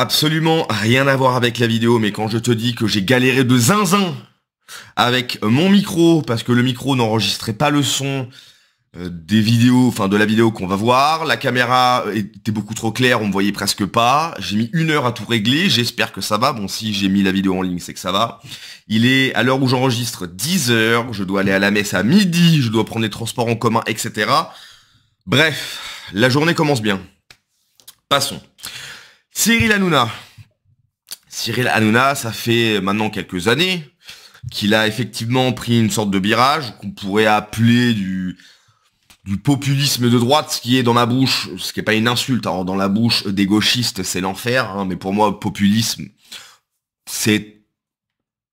absolument rien à voir avec la vidéo, mais quand je te dis que j'ai galéré de zinzin avec mon micro, parce que le micro n'enregistrait pas le son euh, des vidéos, enfin de la vidéo qu'on va voir, la caméra était beaucoup trop claire, on me voyait presque pas, j'ai mis une heure à tout régler, j'espère que ça va, bon si j'ai mis la vidéo en ligne c'est que ça va. Il est à l'heure où j'enregistre 10h, je dois aller à la messe à midi, je dois prendre les transports en commun, etc. Bref, la journée commence bien. Passons. Cyril Hanouna. Cyril Hanouna, ça fait maintenant quelques années qu'il a effectivement pris une sorte de virage qu'on pourrait appeler du, du populisme de droite, ce qui est dans ma bouche, ce qui n'est pas une insulte, alors hein. dans la bouche des gauchistes c'est l'enfer, hein. mais pour moi populisme c'est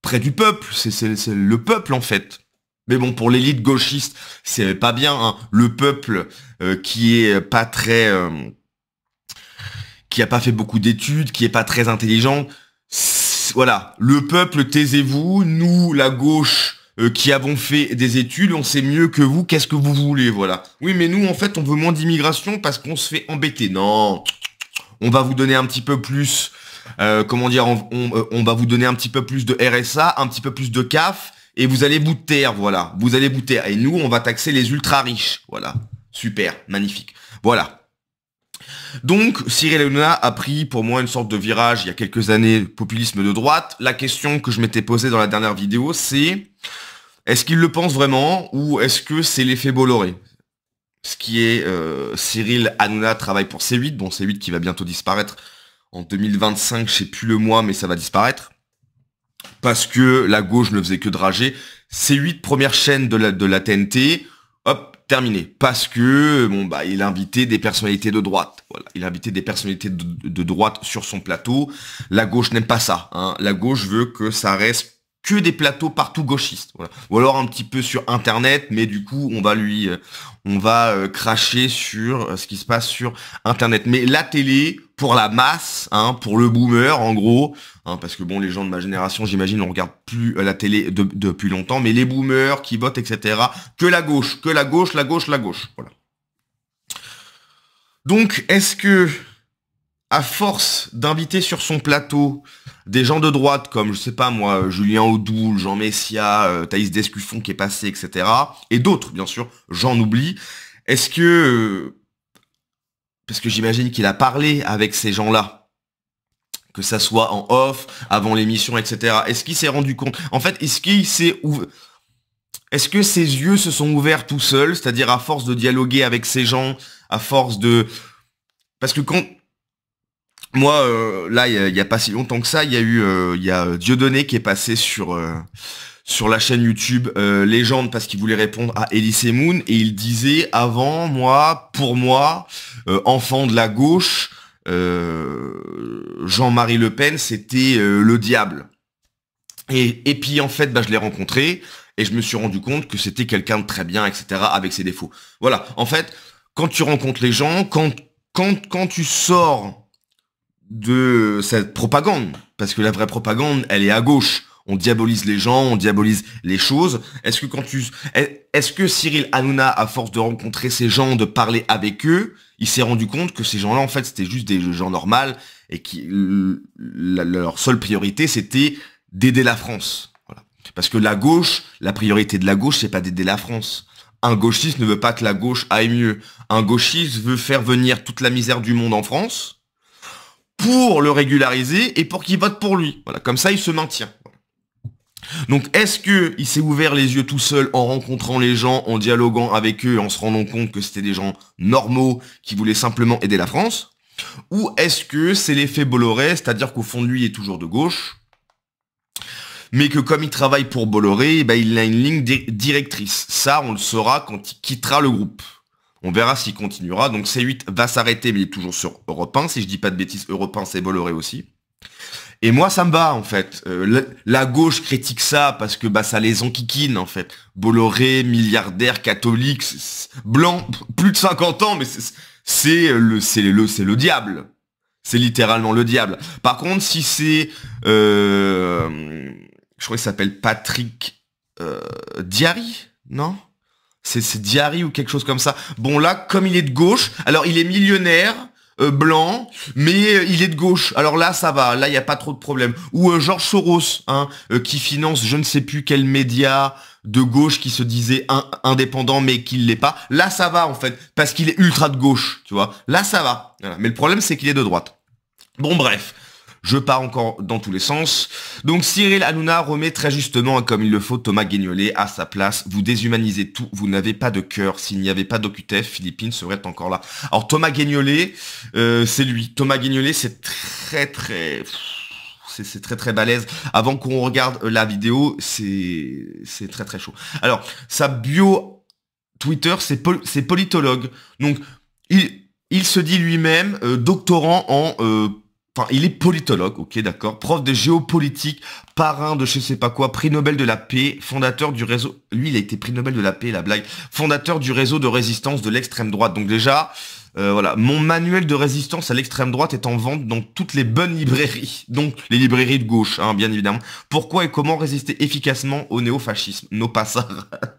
près du peuple, c'est le peuple en fait. Mais bon, pour l'élite gauchiste, c'est pas bien. Hein. Le peuple euh, qui est pas très euh, qui a pas fait beaucoup d'études, qui est pas très intelligent. Voilà, le peuple, taisez-vous. Nous, la gauche, euh, qui avons fait des études, on sait mieux que vous. Qu'est-ce que vous voulez, voilà. Oui, mais nous, en fait, on veut moins d'immigration parce qu'on se fait embêter. Non, on va vous donner un petit peu plus. Euh, comment dire, on, euh, on, va vous donner un petit peu plus de RSA, un petit peu plus de CAF, et vous allez vous taire, voilà. Vous allez vous taire. Et nous, on va taxer les ultra riches, voilà. Super, magnifique. Voilà. Donc, Cyril Hanouna a pris pour moi une sorte de virage il y a quelques années, populisme de droite. La question que je m'étais posée dans la dernière vidéo, c'est est-ce qu'il le pense vraiment ou est-ce que c'est l'effet Bolloré Ce qui est euh, Cyril Hanouna travaille pour C8, bon C8 qui va bientôt disparaître en 2025, je sais plus le mois, mais ça va disparaître. Parce que la gauche ne faisait que drager. C8, première chaîne de la, de la TNT, hop, terminé parce que bon bah il a invité des personnalités de droite. Voilà, il a invité des personnalités de, droite sur son plateau. La gauche n'aime pas ça. Hein. La gauche veut que ça reste que des plateaux partout gauchistes. Ou alors un petit peu sur Internet, mais du coup, on va lui, euh, on va euh, cracher sur euh, ce qui se passe sur Internet. Mais la télé, pour la masse, hein, pour le boomer, en gros, hein, parce que bon, les gens de ma génération, j'imagine, on regarde plus la télé depuis longtemps, mais les boomers qui votent, etc., que la gauche, que la gauche, la gauche, la gauche. Voilà. Donc, est-ce que à force d'inviter sur son plateau des gens de droite comme, je sais pas moi, Julien Audoul, Jean Messia, euh, Thaïs Descuffon qui est passé, etc. Et d'autres, bien sûr, j'en oublie. Est-ce que... Parce que j'imagine qu'il a parlé avec ces gens-là, que ça soit en off, avant l'émission, etc. Est-ce qu'il s'est rendu compte En fait, est-ce qu'il s'est... Est-ce que ses yeux se sont ouverts tout seuls, c'est-à-dire à force de dialoguer avec ces gens, à force de... Parce que quand, moi, euh, là, il n'y a, pas si longtemps que ça, il y a eu euh, il y a euh, Dieudonné qui est passé sur, sur la chaîne YouTube Légende parce qu'il voulait répondre à Elise Moon et il disait avant, moi, pour moi, enfant de la gauche, Jean-Marie Le Pen, c'était le diable. Et, puis en fait, bah, je l'ai rencontré et je me suis rendu compte que c'était quelqu'un de très bien, etc., avec ses défauts. Voilà, en fait, quand tu rencontres les gens, quand, quand, quand tu sors de cette propagande. Parce que la vraie propagande, elle est à gauche. On diabolise les gens, on diabolise les choses. Est-ce que quand tu... Est-ce que Cyril Hanouna, à force de rencontrer ces gens, de parler avec eux, il s'est rendu compte que ces gens-là, en fait, c'était juste des gens normaux et qui leur seule priorité, c'était d'aider la France. Parce que la gauche, la priorité de la gauche, c'est pas d'aider la France. Un gauchiste ne veut pas que la gauche aille mieux. Un gauchiste veut faire venir toute la misère du monde en France pour le régulariser et pour qu'il vote pour lui. Voilà, comme ça, il se maintient. Donc est-ce qu'il s'est ouvert les yeux tout seul en rencontrant les gens, en dialoguant avec eux, en se rendant compte que c'était des gens normaux qui voulaient simplement aider la France Ou est-ce que c'est l'effet Bolloré, c'est-à-dire qu'au fond de lui il est toujours de gauche, mais que comme il travaille pour Bolloré, eh ben, il a une ligne directrice. Ça, on le saura quand il quittera le groupe. On verra s'il continuera. Donc C8 va s'arrêter, mais il est toujours sur Europe 1. Si je dis pas de bêtises, Europe 1, c'est Bolloré aussi. Et moi, ça me va, en fait. Euh, la, gauche critique ça parce que bah, ça les enquiquine, en fait. Bolloré, milliardaire, catholique, blanc, plus de 50 ans, mais c'est le, le, c'est le diable. C'est littéralement le diable. Par contre, si c'est... Euh, je crois qu'il s'appelle Patrick euh, Diary, non c'est Diary ou quelque chose comme ça. Bon là, comme il est de gauche, alors il est millionnaire, euh, blanc, mais euh, il est de gauche. Alors là, ça va, là, il n'y a pas trop de problème. Ou euh, Georges Soros, hein, qui finance je ne sais plus quel média de gauche qui se disait indépendant mais qui ne l'est pas. Là, ça va, en fait, parce qu'il est ultra de gauche, tu vois. Là, ça va. Mais le problème, c'est qu'il est de droite. Bon, bref. Je pars encore dans tous les sens. Donc Cyril Hanouna remet très justement, hein, comme il le faut, Thomas Guignolet à sa place. Vous déshumanisez tout, vous n'avez pas de cœur. S'il n'y avait pas d'OQTF, Philippines serait encore là. Alors Thomas Guignolet, euh, c'est lui. Thomas Guignolet, c'est très très c'est très très balèze. Avant qu'on regarde euh, la vidéo, c'est très très chaud. Alors, sa bio Twitter, c'est politologue. Donc, il, il se dit lui-même euh, doctorant en Enfin, il est politologue, ok, d'accord, prof de géopolitique, parrain de je sais pas quoi, prix Nobel de la paix, fondateur du réseau... Lui, il a été prix Nobel de la paix, la blague. Fondateur du réseau de résistance de l'extrême droite. Donc déjà, euh, voilà, mon manuel de résistance à l'extrême droite est en vente dans toutes les bonnes librairies, donc les librairies de gauche, hein, bien évidemment. Pourquoi et comment résister efficacement au néofascisme Nos passards.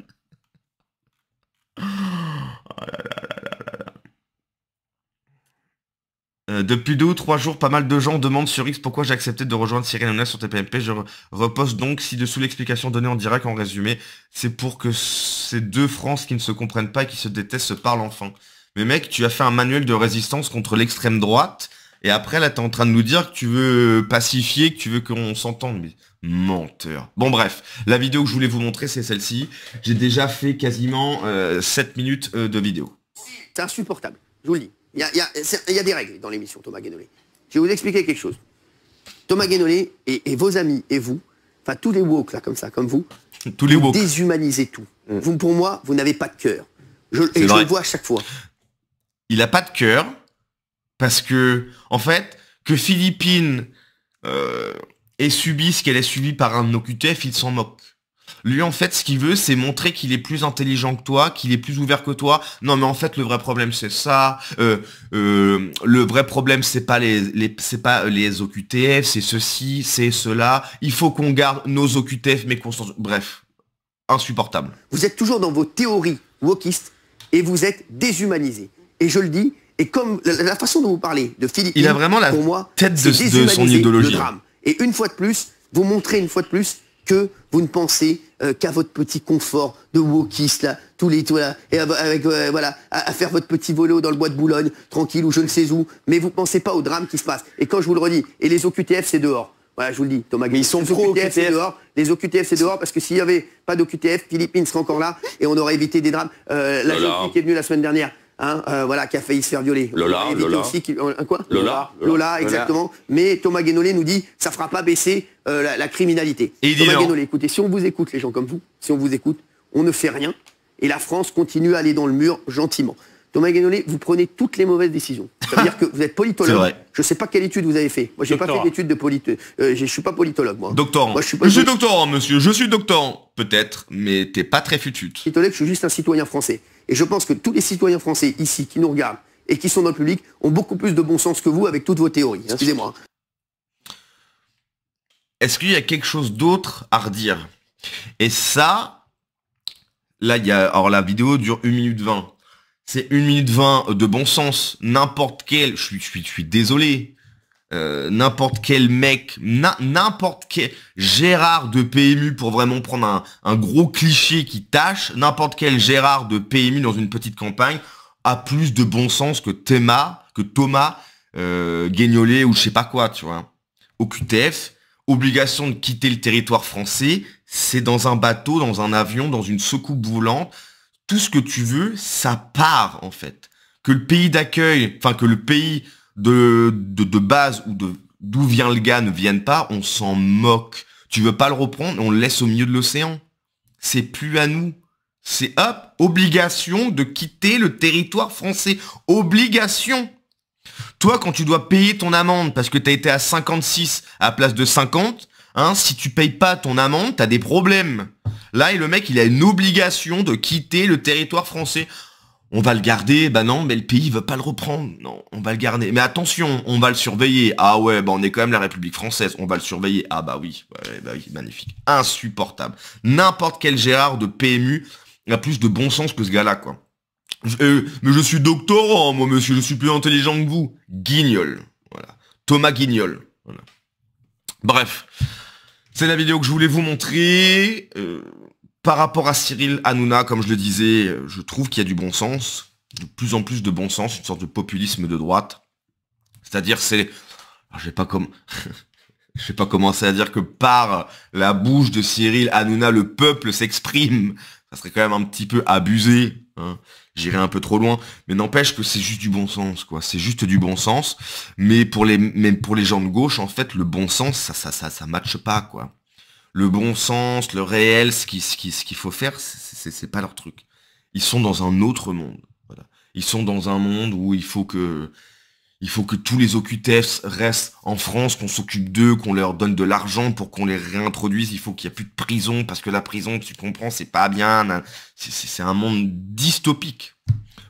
Euh, depuis deux ou trois jours, pas mal de gens demandent sur X pourquoi j'ai accepté de rejoindre Cyril Hanouna sur TPMP. Je repose donc ci-dessous l'explication donnée en direct. En résumé, c'est pour que ces deux France qui ne se comprennent pas et qui se détestent se parlent enfin. Mais mec, tu as fait un manuel de résistance contre l'extrême droite et après là t'es en train de nous dire que tu veux pacifier, que tu veux qu'on s'entende. Mais menteur. Bon bref, la vidéo que je voulais vous montrer c'est celle-ci. J'ai déjà fait quasiment 7 euh, minutes euh, de vidéo. C'est insupportable, je vous dis. Il y a, des règles dans l'émission, Thomas Guénolé. Je vais vous expliquer quelque chose. Thomas Guénolé et, vos amis et vous, enfin tous les woke là comme ça, comme vous, vous déshumanisez tout. Mm. Vous, pour moi, vous n'avez pas de cœur. Je, et je le vois à chaque fois. Il n'a pas de cœur parce que, en fait, que Philippine euh, ait subi ce qu'elle a subi par un de il s'en moque. Lui, en fait, ce qu'il veut, c'est montrer qu'il est plus intelligent que toi, qu'il est plus ouvert que toi. Non, mais en fait, le vrai problème, c'est ça. Euh, euh, le vrai problème, c'est pas les, c'est pas les OQTF, c'est ceci, c'est cela. Il faut qu'on garde nos OQTF, mais qu'on Bref, insupportable. Vous êtes toujours dans vos théories wokistes et vous êtes déshumanisé. Et je le dis, et comme la, façon dont vous parlez de Philippe, il a vraiment la pour moi, tête de, son idéologie. Et une fois de plus, vous montrez une fois de plus que vous ne pensez euh, qu'à votre petit confort de wokiste, tous les, là et avec, euh, voilà, à, faire votre petit volo dans le bois de Boulogne, tranquille ou je ne sais où, mais vous ne pensez pas au drame qui se passe. Et quand je vous le redis, et les OQTF, c'est dehors. Voilà, je vous le dis, Thomas. Mais ils sont les OQTF, c'est dehors. Les OQTF, c'est dehors parce que s'il n'y avait pas d'OQTF, Philippines serait encore là et on aurait évité des drames. Euh, la jeune qui est venue la semaine dernière, Hein, euh, voilà, qui a failli se faire violer. Euh, Lola, Lola. Lola, exactement. Mais Thomas Guénolé nous dit, ça ne fera pas baisser euh, la, criminalité. Thomas Guénolé, écoutez, si on vous écoute, les gens comme vous, si on vous écoute, on ne fait rien et la France continue à aller dans le mur gentiment. Thomas Guénolé, vous prenez toutes les mauvaises décisions. cest à dire que vous êtes politologue. Je ne sais pas quelle étude vous avez fait. Moi, j'ai pas fait d'étude de politologue. Euh, je suis pas politologue, moi. Doctorant. je suis, doctorant, monsieur. Je suis doctorant, peut-être, mais t'es pas très futute. Politologue, je suis juste un citoyen français. Et je pense que tous les citoyens français ici qui nous regardent et qui sont dans le public ont beaucoup plus de bon sens que vous avec toutes vos théories. Excusez-moi. Est-ce qu'il y a quelque chose d'autre à redire Et ça, là, il y a, alors la vidéo dure 1 minute 20. C'est 1 minute 20 de bon sens. N'importe quel, je suis, je suis, je suis désolé, euh, n'importe quel mec, n'importe quel Gérard de PMU pour vraiment prendre un, gros cliché qui tâche, n'importe quel Gérard de PMU dans une petite campagne a plus de bon sens que Théma, que Thomas euh, ou je sais pas quoi, tu vois. Au QTF, obligation de quitter le territoire français, c'est dans un bateau, dans un avion, dans une secoupe volante, tout ce que tu veux, ça part en fait. Que le pays d'accueil, enfin que le pays de, de, base ou de d'où vient le gars ne viennent pas, on s'en moque. Tu veux pas le reprendre, on le laisse au milieu de l'océan. C'est plus à nous. C'est hop, obligation de quitter le territoire français. Obligation. Toi, quand tu dois payer ton amende parce que t'as été à 56 à place de 50, hein, si tu payes pas ton amende, t'as des problèmes. Là, et le mec, il a une obligation de quitter le territoire français on va le garder, bah non, mais le pays veut pas le reprendre. Non, on va le garder. Mais attention, on va le surveiller. Ah ouais, bah on est quand même la République française, on va le surveiller. Ah bah oui, bah magnifique. Insupportable. N'importe quel Gérard de PMU a plus de bon sens que ce gars-là, quoi. Euh, mais je suis doctorant, moi, monsieur, je suis plus intelligent que vous. Guignol. Voilà. Thomas Guignol. Bref. C'est la vidéo que je voulais vous montrer. Euh, par rapport à Cyril Hanouna, comme je le disais, je trouve qu'il y a du bon sens, de plus en plus de bon sens, une sorte de populisme de droite. C'est-à-dire, c'est... Je vais pas comme... vais pas commencer à dire que par la bouche de Cyril Hanouna, le peuple s'exprime. Ça serait quand même un petit peu abusé. Hein. J'irai un peu trop loin. Mais n'empêche que c'est juste du bon sens, quoi. C'est juste du bon sens. Mais pour les, même pour les gens de gauche, en fait, le bon sens, ça, ça, ça, ça matche pas, quoi le bon sens, le réel, ce qu'il qui, ce qu'il faut faire, c'est pas leur truc. Ils sont dans un autre monde. Ils sont dans un monde où il faut que tous les occultes restent en France, qu'on s'occupe d'eux, qu'on leur donne de l'argent pour qu'on les réintroduise. Il faut qu'il n'y ait plus de prison, parce que la prison, tu comprends, c'est pas bien. C'est un monde dystopique.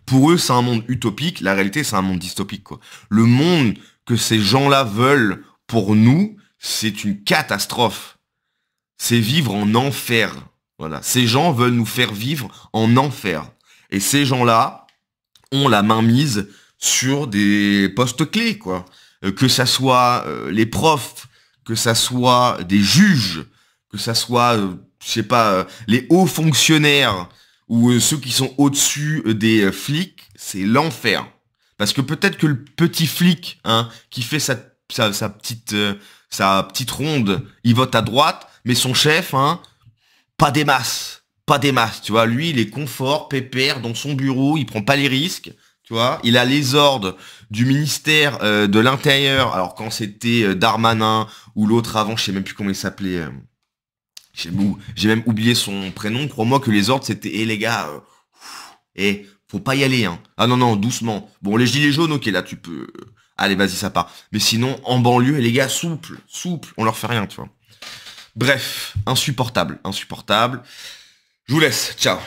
Pour eux, c'est un monde utopique. La réalité, c'est un monde dystopique. Le monde que ces gens-là veulent pour nous, c'est une catastrophe c'est vivre en enfer. Voilà. Ces gens veulent nous faire vivre en enfer. Et ces gens-là ont la main mise sur des postes clés, quoi. Euh, que ça soit euh, les profs, que ça soit des juges, que ça soit, euh, je sais pas, les hauts fonctionnaires ou ceux qui sont au-dessus des flics, c'est l'enfer. Parce que peut-être que le petit flic, hein, qui fait petite, sa petite ronde, il vote à droite, mais son chef, hein, pas des masses, pas des masses, tu vois. Lui, il est confort, pépère, dans son bureau, il prend pas les risques, tu vois. Il a les ordres du ministère euh, de l'Intérieur, alors quand c'était euh, Darmanin ou l'autre avant, je sais même plus comment il s'appelait. Euh, j'ai même oublié son prénom, crois-moi que les ordres c'était, hé eh, les gars, et eh, faut pas y aller, hein. Ah non, non, doucement. Bon, les gilets jaunes, ok, là tu peux... Allez, vas-y, ça part. Mais sinon, en banlieue, les gars, souple, souple, on leur fait rien, tu vois. Bref, insupportable, insupportable. Je vous laisse, ciao